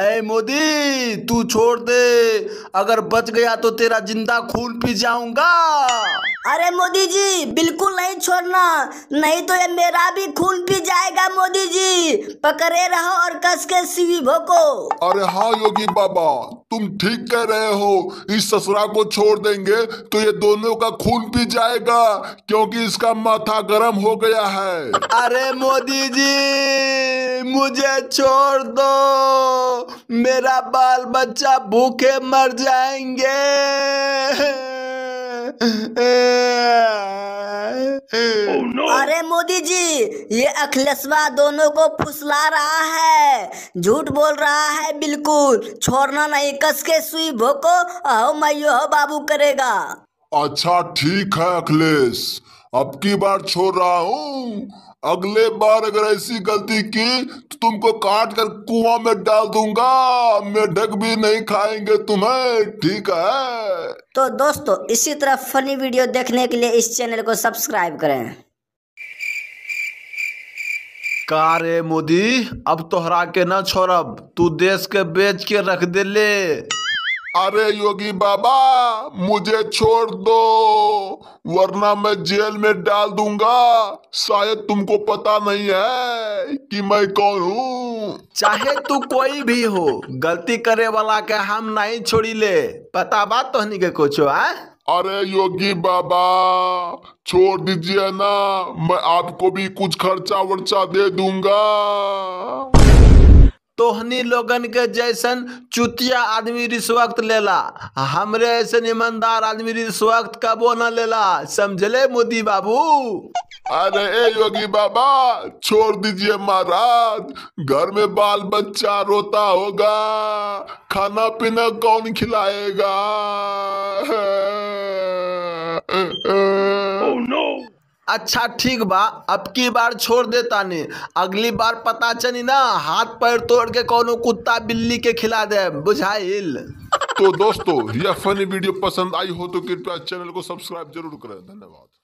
अरे मोदी तू छोड़ दे अगर बच गया तो तेरा जिंदा खून पी जाऊंगा अरे मोदी जी बिल्कुल नहीं छोड़ना नहीं तो ये मेरा भी खून पी जाएगा मोदी जी पकड़े रहो और कस के सीवी भोको अरे हाँ योगी बाबा तुम ठीक कह रहे हो इस ससुरा को छोड़ देंगे तो ये दोनों का खून पी जाएगा क्योंकि इसका माथा गर्म हो गया है अरे मोदी जी मुझे छोड़ दो मेरा बाल बच्चा भूखे मर जाएंगे oh, अरे मोदी जी ये अखिलेशवा दोनों को फुसला रहा है झूठ बोल रहा है बिल्कुल छोड़ना नहीं कस के सुई भोको अहो यो बाबू करेगा अच्छा ठीक है अखिलेश अब की बार छोड़ रहा हूँ अगले बार अगर ऐसी गलती की तो तुमको काट कर कुआ में डाल दूंगा मेढक भी नहीं खाएंगे तुम्हें ठीक है तो दोस्तों इसी तरह फनी वीडियो देखने के लिए इस चैनल को सब्सक्राइब करें कारे मोदी अब तोहरा के ना छोड़ब तू देश के बेच के रख दे ले अरे योगी बाबा मुझे छोड़ दो वरना मैं जेल में डाल दूंगा शायद तुमको पता नहीं है कि मैं कौन हूँ चाहे तू कोई भी हो गलती करे वाला के हम नहीं छोड़ी ले पता बात तो के कुछ है अरे योगी बाबा छोड़ दीजिए ना मैं आपको भी कुछ खर्चा वर्चा दे दूंगा तोहनी लोगन के जैसन चुतिया आदमी रिश्वत लेला हमरे ऐसे ईमानदार आदमी रिश्वत कबो न लेला समझले मोदी बाबू अरे ए योगी बाबा छोड़ दीजिए महाराज घर में बाल बच्चा रोता होगा खाना पीना कौन खिलाएगा अच्छा ठीक बा अब की बार छोड़ देता नहीं अगली बार पता चली ना हाथ पैर तोड़ के कोनो कुत्ता बिल्ली के खिला दे बुझाइल तो दोस्तों यह फनी वीडियो पसंद आई हो तो कृपया चैनल को सब्सक्राइब जरूर करें धन्यवाद